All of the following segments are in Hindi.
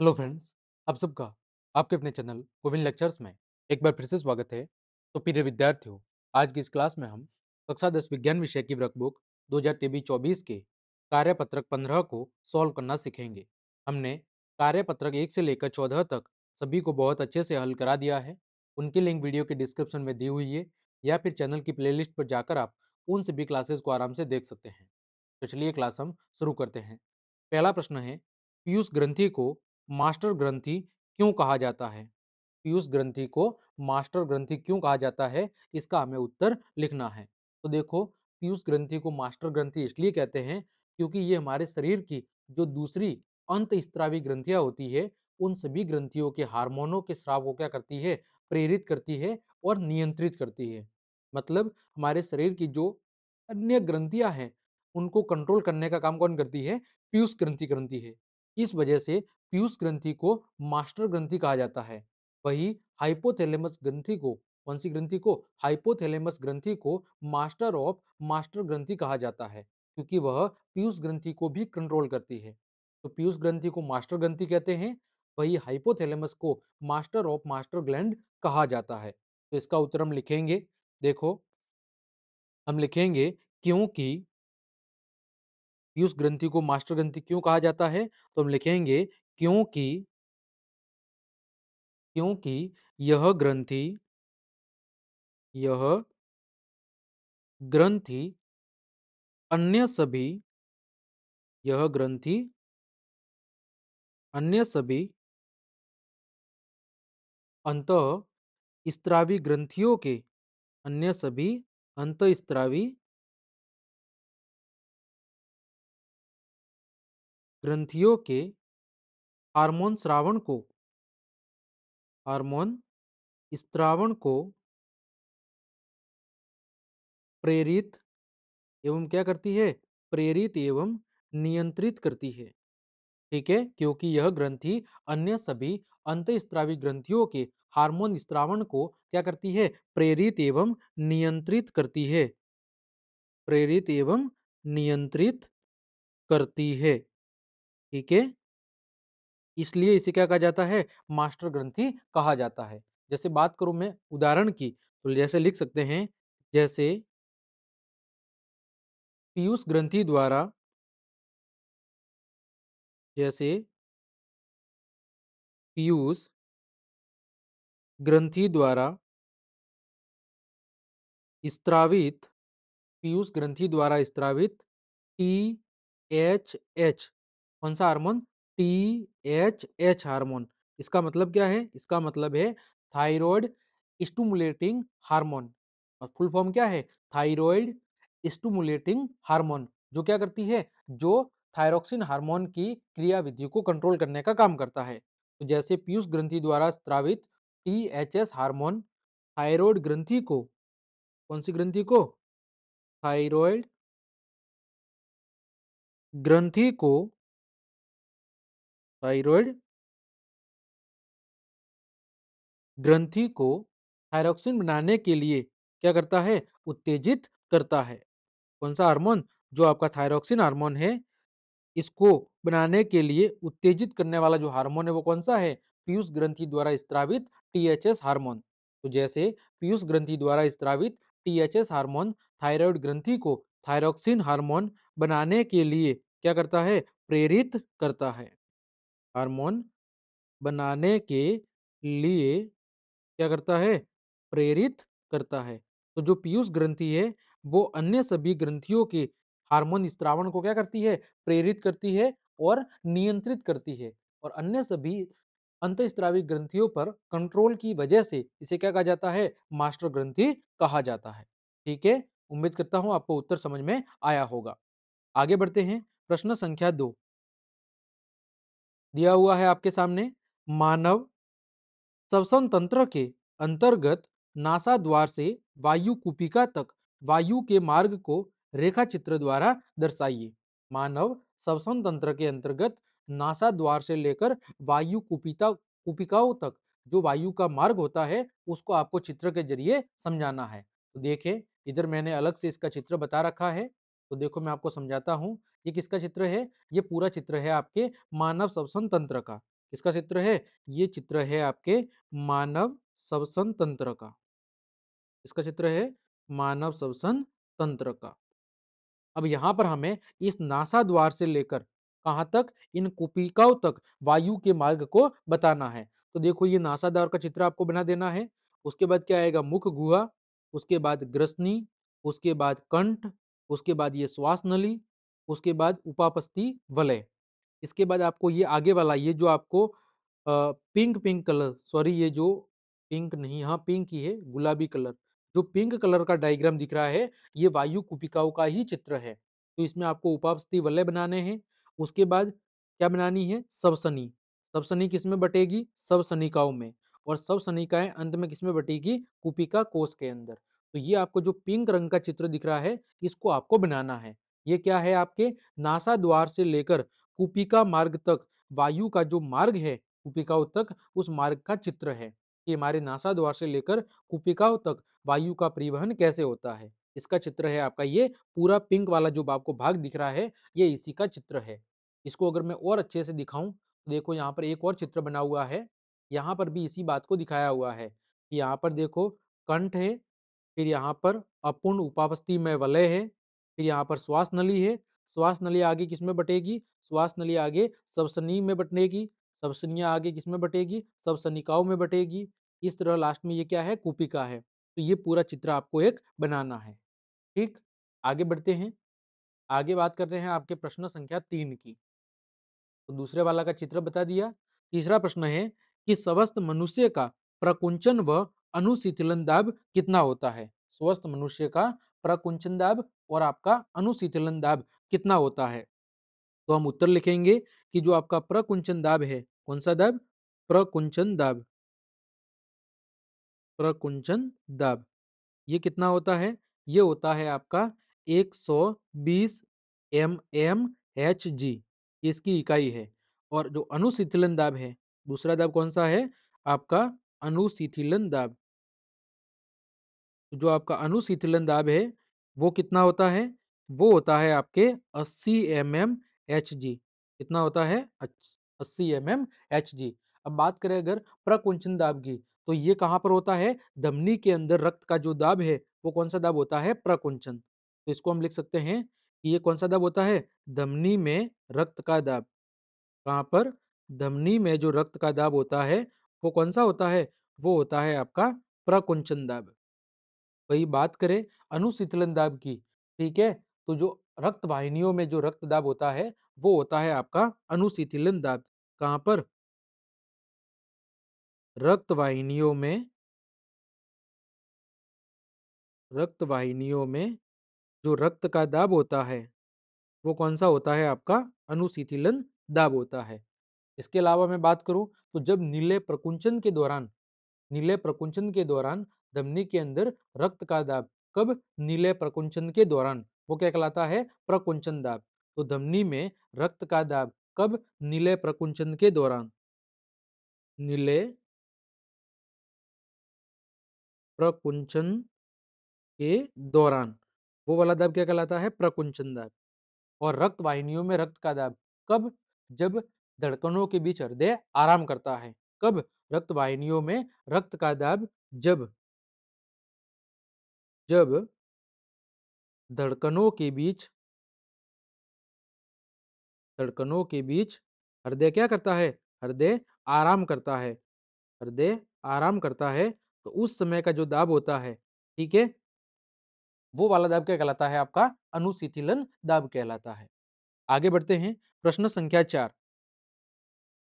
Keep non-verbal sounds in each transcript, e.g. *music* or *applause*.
हेलो फ्रेंड्स आप सबका आपके अपने चैनल गोविंद लेक्चर्स में एक बार फिर से स्वागत है तो प्रिय विद्यार्थियों आज की इस क्लास में हम कक्षा दस विज्ञान विषय की बुक दो हजार चौबीस के कार्यपत्रक पंद्रह को सॉल्व करना सीखेंगे हमने कार्यपत्रक एक से लेकर चौदह तक सभी को बहुत अच्छे से हल करा दिया है उनकी लिंक वीडियो के डिस्क्रिप्शन में दी हुई है या फिर चैनल की प्ले पर जाकर आप उन सभी क्लासेस को आराम से देख सकते हैं तो चलिए क्लास हम शुरू करते हैं पहला प्रश्न है पीयूष ग्रंथी को मास्टर ग्रंथि क्यों कहा जाता है पीयूष ग्रंथि को मास्टर ग्रंथि क्यों कहा जाता है इसका हमें उत्तर लिखना है तो देखो पीयूष ग्रंथि को मास्टर ग्रंथि इसलिए कहते हैं क्योंकि ये हमारे शरीर की जो दूसरी अंत स्त्रावी ग्रंथियां होती है उन सभी ग्रंथियों के हार्मोनों के श्राव को क्या करती है प्रेरित करती है और नियंत्रित करती है मतलब हमारे शरीर की जो अन्य ग्रंथियां हैं उनको कंट्रोल करने का काम कौन करती है पीयूष ग्रंथि ग्रंथि है इस वजह से पीयूष ग्रंथि को मास्टर ग्रंथि कहा जाता है वही हाइपोथैलेमस ग्रंथि को कौन सी ग्रंथि को हाइपोथैलेमस ग्रंथि को मास्टर ऑफ मास्टर ग्रंथि कहा जाता है क्योंकि वह पीयूष ग्रंथि को भी कंट्रोल करती है तो पीयूष ग्रंथि को मास्टर ग्रंथि कहते हैं वही हाइपोथैलेमस को मास्टर ऑफ मास्टर ग्लैंड कहा जाता है तो इसका उत्तर हम लिखेंगे देखो हम लिखेंगे क्योंकि पीयूष ग्रंथि को मास्टर ग्रंथि क्यों कहा जाता है तो हम लिखेंगे क्योंकि क्योंकि यह ग्रंथि यह ग्रंथि अन्य सभी यह ग्रंथि अन्य सभी अंत स्त्रावी ग्रंथियों के अन्य सभी अंत स्त्रावी ग्रंथियों के हार्मोन श्रावण को हार्मोन स्त्रावण को प्रेरित एवं क्या करती है प्रेरित एवं नियंत्रित करती है ठीक है क्योंकि यह ग्रंथि अन्य सभी अंत स्त्रावी ग्रंथियों के हार्मोन स्त्रावण को क्या करती है प्रेरित एवं नियंत्रित करती है प्रेरित एवं नियंत्रित करती है ठीक है इसलिए इसे क्या कहा जाता है मास्टर ग्रंथि कहा जाता है जैसे बात करूं मैं उदाहरण की तो जैसे लिख सकते हैं जैसे पीयूष ग्रंथि द्वारा जैसे पीयूष ग्रंथि द्वारा स्त्रावित पीयूष ग्रंथि द्वारा स्त्रावित टी एच एच कौन सा hormone T H H hormone इसका मतलब क्या है इसका मतलब है थायराइड स्टूमुलेटिंग हार्मोन और फुल फॉर्म क्या है थायराइड स्टूमुलेटिंग हार्मोन जो क्या करती है जो थायरोक्सिन हार्मोन की क्रियाविधि को कंट्रोल करने का काम करता है तो जैसे पीयूष ग्रंथि द्वारा स्त्रावित T H S hormone thyroid ग्रंथि को कौन सी ग्रंथि को थायरॉयड ग्रंथि को थायराइड ग्रंथि को थायरोक्सिन बनाने के लिए क्या करता है उत्तेजित करता है कौन सा हार्मोन जो आपका थायरोक्सिन हार्मोन है इसको बनाने के लिए उत्तेजित करने वाला जो हार्मोन है वो कौन सा है पीयूष ग्रंथि द्वारा स्त्रावित टीएचएस हार्मोन तो जैसे पीयूष ग्रंथि द्वारा स्त्रावित टीएचएस हार्मोन थायराइड ग्रंथि को थायरोक्सिन हार्मोन बनाने के लिए क्या करता है प्रेरित करता है हार्मोन बनाने के लिए क्या करता है प्रेरित करता है तो जो पीयूष ग्रंथि है वो अन्य सभी ग्रंथियों के हार्मोन स्त्रावण को क्या करती है प्रेरित करती है और नियंत्रित करती है और अन्य सभी अंतस्त्रावी ग्रंथियों पर कंट्रोल की वजह से इसे क्या कहा जाता है मास्टर ग्रंथि कहा जाता है ठीक है उम्मीद करता हूं आपको उत्तर समझ में आया होगा आगे बढ़ते हैं प्रश्न संख्या दो दिया हुआ है आपके सामने मानव श्वसन तंत्र के अंतर्गत नासा द्वार से वायु कुपिका तक वायु के मार्ग को रेखा चित्र द्वारा दर्शाइए मानव श्वसन तंत्र के अंतर्गत नासा द्वार से लेकर वायु कुपिता कुपिकाओं तक जो वायु का मार्ग होता है उसको आपको चित्र के जरिए समझाना है तो देखें इधर मैंने अलग से इसका चित्र बता रखा है तो देखो मैं आपको समझाता हूँ ये किसका चित्र है ये पूरा चित्र है आपके मानव शवसन तंत्र का किसका चित्र है ये चित्र है आपके मानव शवसन तंत्र का इसका चित्र है मानव शवसन तंत्र का अब यहाँ पर हमें इस नासा द्वार से लेकर कहाँ तक इन कुपिकाओं तक वायु के मार्ग को बताना है तो देखो ये नासा द्वार का चित्र आपको बना देना है उसके बाद क्या आएगा मुख गुहा उसके बाद ग्रसनी उसके बाद कंठ उसके बाद ये श्वास नली उसके बाद उपापस्ती वलय इसके बाद आपको ये आगे वाला ये जो आपको पिंक पिंक कलर सॉरी ये जो पिंक नहीं हाँ पिंक ही है गुलाबी कलर जो पिंक कलर का डायग्राम दिख रहा है ये वायु कुपिकाओं का ही चित्र है तो इसमें आपको उपापस्ती वलय बनाने हैं उसके बाद क्या बनानी है सबसनी सबसनी किस में बटेगी सबसनिकाओं में और सबसनिकाएं अंत में किस में बटेगी कुपिका कोष के अंदर तो ये आपको जो पिंक रंग का चित्र दिख रहा है इसको आपको बनाना है ये क्या है आपके नासा द्वार से लेकर कुपिका मार्ग तक वायु का जो मार्ग है कुपिकाओं तक उस मार्ग का चित्र है कि हमारे नासा द्वार से लेकर कुपिकाओं तक वायु का परिवहन कैसे होता है इसका चित्र है आपका ये पूरा पिंक वाला जो आपको भाग दिख रहा है ये इसी का चित्र है इसको अगर मैं और अच्छे से दिखाऊं तो देखो यहाँ पर एक और चित्र बना हुआ है यहाँ पर भी इसी बात को दिखाया हुआ है कि यहाँ पर देखो कंठ है फिर यहाँ पर अपूर्ण उपावस्थी में वलय है फिर यहाँ पर श्वास नली है श्वास नली आगे किस में बटेगी श्वास नली आगे सबसनी में बटनेगी सबसनिया आगे किस में बटेगी सबसनिकाओं में बटेगी इस तरह लास्ट में ये क्या है कूपिका है तो ये पूरा चित्र आपको एक बनाना है ठीक आगे बढ़ते हैं आगे बात कर रहे हैं आपके प्रश्न संख्या तीन की तो दूसरे वाला का चित्र बता दिया तीसरा प्रश्न है कि स्वस्थ मनुष्य का प्रकुंचन व अनुशीतलन दाब कितना होता है स्वस्थ मनुष्य का प्रकुंचन दाब और आपका अनुशीतलन दाब कितना होता है तो हम उत्तर लिखेंगे कि जो आपका प्रकुंचन दाब है कौन सा दाब प्रकुंचन दाब प्रकुंचन दाब ये कितना होता है ये होता है आपका 120 सौ बीस एम एम एच जी इसकी इकाई है और जो अनुशीतलन दाब है दूसरा दाब कौन सा है आपका अनुशीथिलन दाब जो आपका अनुशीतलन दाब है वो कितना होता है वो होता है आपके 80 एम एम एच जी कितना होता है 80 एम एम एच जी अब बात करें अगर प्रकुंचन दाब की तो ये कहाँ पर होता है धमनी के अंदर रक्त का जो दाब है वो कौन सा दाब होता है प्रकुंचन तो इसको हम लिख सकते हैं कि ये कौन सा दाब होता है धमनी में रक्त का दाब कहाँ पर धमनी में जो रक्त का दाब होता है वो कौन सा होता है वो होता है आपका प्रकुंचन दाब वही बात करें अनुशीतलन दाब की ठीक है तो जो रक्त वाहिनियों में जो रक्त दाब होता है वो होता है आपका अनुशीतलन दाब कहा पर रक्त वाहिनियों में रक्त वाहिनियों में जो रक्त का दाब होता है वो कौन सा होता है आपका अनुशीतलन दाब होता है इसके अलावा मैं बात करूं तो जब नीले प्रकुंचन के दौरान नीले प्रकुंचन के दौरान धमनी के अंदर रक्त का दाब कब नीले प्रकुंचन के दौरान वो क्या कहलाता है प्रकुंचन दाब तो धमनी में रक्त का दाब कब नीले प्रकुंचन के दौरान नीले प्रकुंचन के दौरान वो वाला दाब क्या कहलाता है प्रकुंचन दाब और रक्त वाहिनियों में रक्त का दाब कब जब धड़कनों के बीच हृदय आराम करता है कब रक्त वाहिनियों में रक्त का दाब जब जब धड़कनों के बीच धड़कनों के बीच हृदय क्या करता है हृदय आराम करता है हृदय आराम करता है तो उस समय का जो दाब होता है ठीक है वो वाला दाब क्या कहलाता है आपका अनुशिथिलन दाब कहलाता है आगे बढ़ते हैं प्रश्न संख्या चार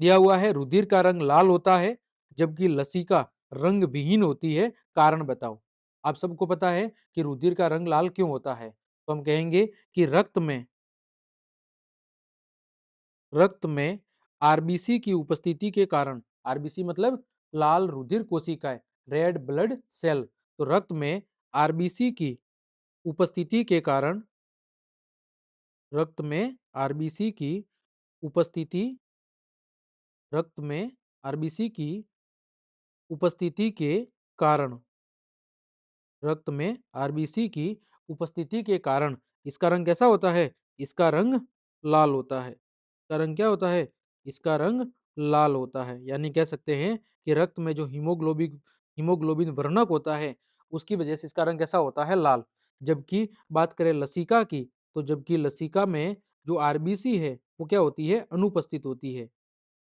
दिया हुआ है रुधिर का रंग लाल होता है जबकि लसी का रंग विहीन होती है कारण बताओ आप सबको पता है कि रुधिर का रंग लाल क्यों होता है तो हम कहेंगे कि रक्त में रक्त में आरबीसी की उपस्थिति के कारण आरबीसी मतलब लाल रुधिर कोशिकाएं रेड ब्लड सेल तो रक्त में आरबीसी की उपस्थिति के कारण रक्त में आरबीसी की उपस्थिति रक्त में आरबीसी की उपस्थिति के कारण रक्त में आरबीसी की उपस्थिति के कारण इसका रंग कैसा होता है इसका रंग लाल होता है इसका रंग क्या होता है इसका रंग लाल होता है यानी कह सकते हैं कि रक्त में जो हीमोग्लोबिन हीमोग्लोबिन वर्णक होता है उसकी वजह से इसका रंग कैसा होता है लाल जबकि बात करें लसिका की तो जबकि लसिका में जो आरबीसी है वो क्या होती है अनुपस्थित होती है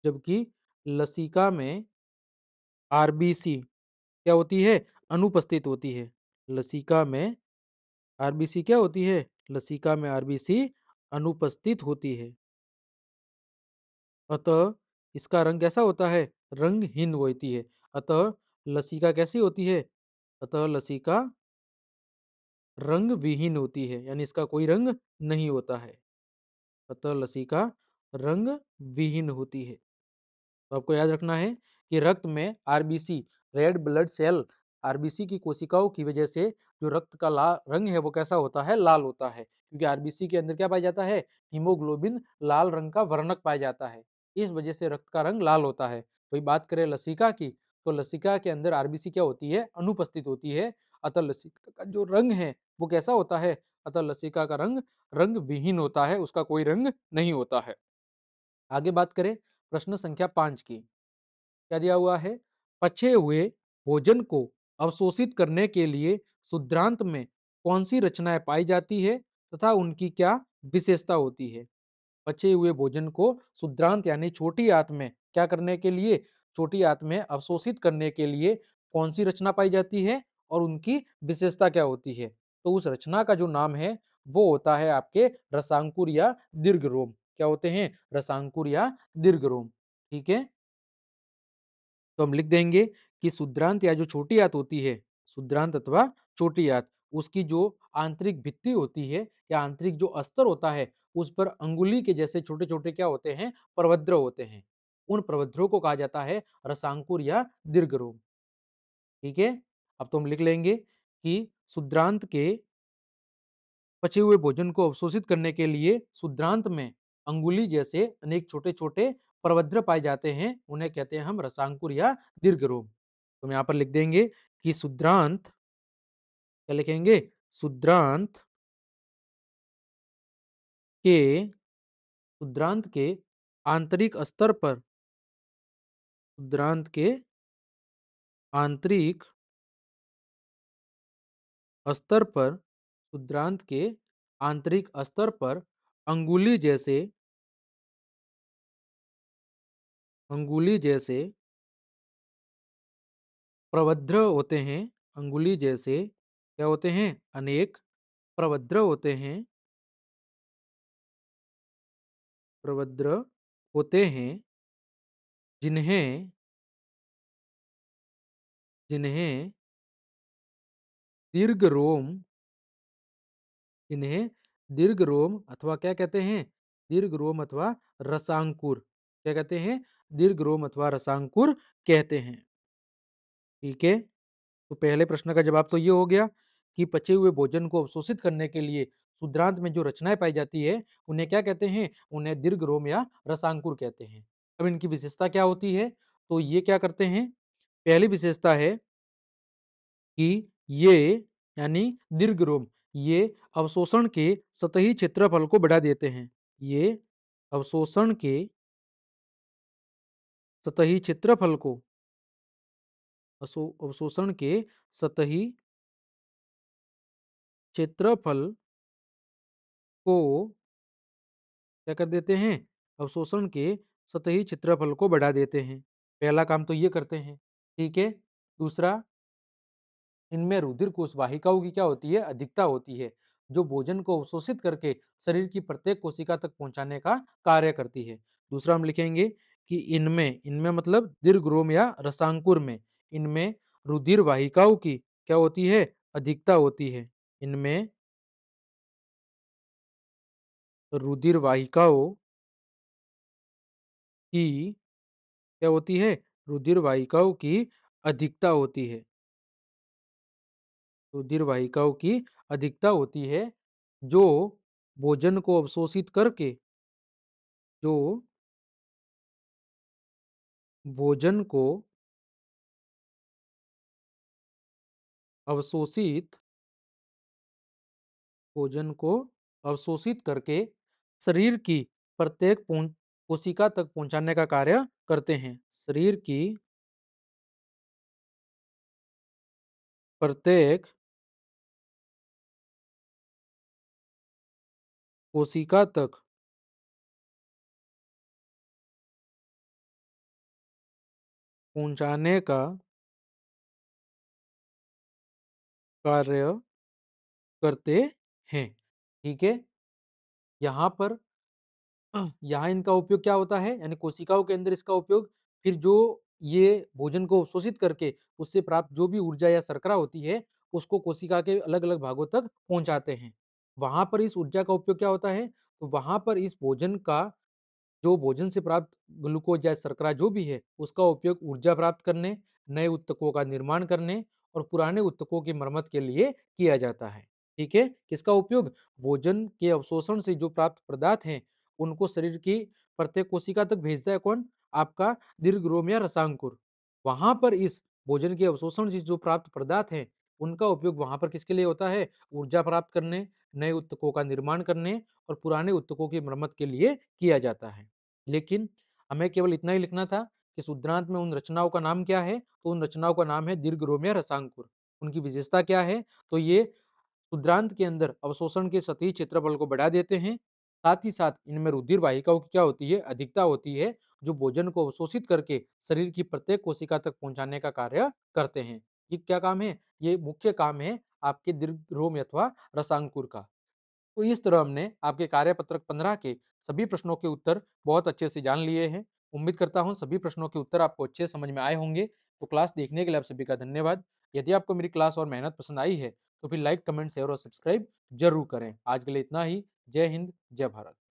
जबकि लसिका में आरबीसी क्या होती है अनुपस्थित होती है लसीका में आरबीसी क्या होती है लसीका में आरबीसी अनुपस्थित होती है अतः इसका रंग कैसा होता है रंगहीन होती है अतः लसीका कैसी होती है अतः लसीका रंग विहीन होती है यानी इसका कोई रंग नहीं होता है अतः लसीका रंग विहीन होती है तो आपको याद रखना है कि रक्त में RBC red blood cell RBC की कोशिकाओं की वजह से जो रक्त का ला रंग है वो कैसा होता है लाल होता है क्योंकि आरबीसी के अंदर क्या पाया जाता है हीमोग्लोबिन लाल रंग का वर्णक पाया जाता है इस वजह से रक्त का रंग लाल होता है वही बात करें लसिका की तो लसिका के अंदर आरबीसी क्या होती है अनुपस्थित होती है अतः लसिका का जो रंग है वो कैसा होता है अतः लसिका का रंग रंग विहीन होता है उसका कोई रंग नहीं होता है आगे बात करें प्रश्न संख्या पांच की क्या दिया हुआ है पछे हुए भोजन को अवशोषित करने के लिए शुद्रांत में कौन सी रचनाएं पाई जाती है तथा उनकी क्या विशेषता होती है बचे हुए भोजन को शुद्रांत यानी छोटी आंत में क्या करने के लिए छोटी आंत में अवशोषित करने के लिए कौन सी रचना पाई जाती है और उनकी विशेषता क्या होती है तो उस रचना का जो नाम है वो होता है आपके रसांकुर या दीर्घ रोम क्या होते हैं रसांकुर या दीर्घ रोम ठीक है तो हम लिख देंगे कि शुद्रांत या जो छोटी आंत होती है शुद्रांत अथवा छोटी आंत उसकी जो आंतरिक भित्ति होती है या आंतरिक जो अस्तर होता है उस पर अंगुली के जैसे छोटे छोटे क्या होते हैं प्रवद्र होते हैं उन प्रवद्रों को कहा जाता है रसांकुर या दीर्घ रोग ठीक है अब तो हम लिख लेंगे कि शुद्रांत के पचे हुए भोजन को अवशोषित करने के लिए शुद्रांत में अंगुली जैसे अनेक छोटे छोटे प्रवद्र पाए जाते हैं उन्हें कहते हैं हम रसांकुर या दीर्घ रोम तो हम यहाँ पर लिख देंगे कि शुद्रांत क्या लिखेंगे शुद्रांत के शुद्रांत के आंतरिक स्तर पर शुद्रांत के आंतरिक स्तर पर शुद्रांत के आंतरिक स्तर पर अंगुली जैसे अंगुली जैसे प्रवद्र होते हैं अंगुली जैसे क्या होते हैं अनेक प्रवद्र होते हैं प्रवद्र होते हैं जिन्हें जिन्हें दीर्घ रोम इन्हें दीर्घ रोम अथवा क्या कहते हैं दीर्घ रोम अथवा रसांकुर क्या कहते हैं दीर्घ रोम अथवा रसांकुर कहते हैं ठीक है तो पहले प्रश्न का जवाब तो ये हो गया कि पचे हुए भोजन को अवशोषित करने के लिए शुद्रांत में जो रचनाएं पाई जाती है उन्हें क्या कहते हैं उन्हें दीर्घ रोम या रसांकुर कहते हैं अब इनकी विशेषता क्या होती है तो ये क्या करते हैं पहली विशेषता है कि ये यानी दीर्घ रोम ये अवशोषण के सतही क्षेत्रफल को बढ़ा देते हैं ये अवशोषण के सतही क्षेत्रफल को अवशोषण के सतही क्षेत्रफल को क्या कर देते हैं अवशोषण के सतही क्षेत्रफल को बढ़ा देते हैं पहला काम तो ये करते हैं ठीक है दूसरा इनमें रुधिर कोश वाहिकाओं की क्या होती है अधिकता होती है जो भोजन को अवशोषित करके शरीर की प्रत्येक कोशिका तक पहुंचाने का कार्य करती है दूसरा हम लिखेंगे कि इनमें इनमें मतलब दीर्घ रोम या रसांकुर में इनमें रुधिर वाहिकाओं की क्या होती है अधिकता होती है इनमें रुधिर वाहिकाओं की क्या होती है रुधिर वाहिकाओं की अधिकता होती है रुधिर वाहिकाओं की अधिकता होती है जो भोजन को अवशोषित करके जो भोजन को अवशोषित भोजन को अवशोषित करके शरीर की प्रत्येक कोशिका तक पहुंचाने का कार्य करते हैं शरीर की प्रत्येक कोशिका तक पहुंचाने का कार्य करते हैं ठीक है यहाँ पर *clears throat* यहाँ इनका उपयोग क्या होता है यानी कोशिकाओं के अंदर इसका उपयोग फिर जो ये भोजन को शोषित करके उससे प्राप्त जो भी ऊर्जा या शर्करा होती है उसको कोशिका के अलग अलग भागों तक पहुंचाते हैं वहां पर इस ऊर्जा का उपयोग क्या होता है तो वहां पर इस भोजन का जो भोजन से प्राप्त ग्लूकोज या शर्करा जो भी है उसका उपयोग ऊर्जा प्राप्त करने नए उत्तकों का निर्माण करने और पुराने उत्तकों की मरम्मत के लिए किया जाता है ठीक है किसका उपयोग भोजन के अवशोषण से जो प्राप्त पदार्थ हैं उनको शरीर की प्रत्येक कोशिका तक भेजता है कौन आपका दीर्घ रोम या रसांकुर वहां पर इस भोजन के अवशोषण से जो प्राप्त पदार्थ हैं उनका उपयोग वहां पर किसके लिए होता है ऊर्जा प्राप्त करने नए उत्तकों का निर्माण करने और पुराने उत्तकों की मरम्मत के लिए किया जाता है लेकिन हमें केवल इतना ही लिखना था कि सुद्रांत में उन रचनाओं का नाम क्या है तो उन रचनाओं का नाम है दीर्घ रोम्य रसांकुर उनकी विशेषता क्या है तो ये सुद्रांत के अंदर अवशोषण के सतही क्षेत्रफल को बढ़ा देते हैं साथ ही साथ इनमें रुधिर वाहिकाओं की क्या होती है अधिकता होती है जो भोजन को अवशोषित करके शरीर की प्रत्येक कोशिका तक पहुंचाने का कार्य करते हैं ये क्या काम है ये मुख्य काम है आपके दीर्घ रोम अथवा रसांकुर का तो इस तरह हमने आपके कार्यपत्रक पंद्रह के सभी प्रश्नों के उत्तर बहुत अच्छे से जान लिए हैं उम्मीद करता हूँ सभी प्रश्नों के उत्तर आपको अच्छे समझ में आए होंगे तो क्लास देखने के लिए आप सभी का धन्यवाद यदि आपको मेरी क्लास और मेहनत पसंद आई है तो फिर लाइक कमेंट शेयर और सब्सक्राइब जरूर करें आज के लिए इतना ही जय हिंद जय भारत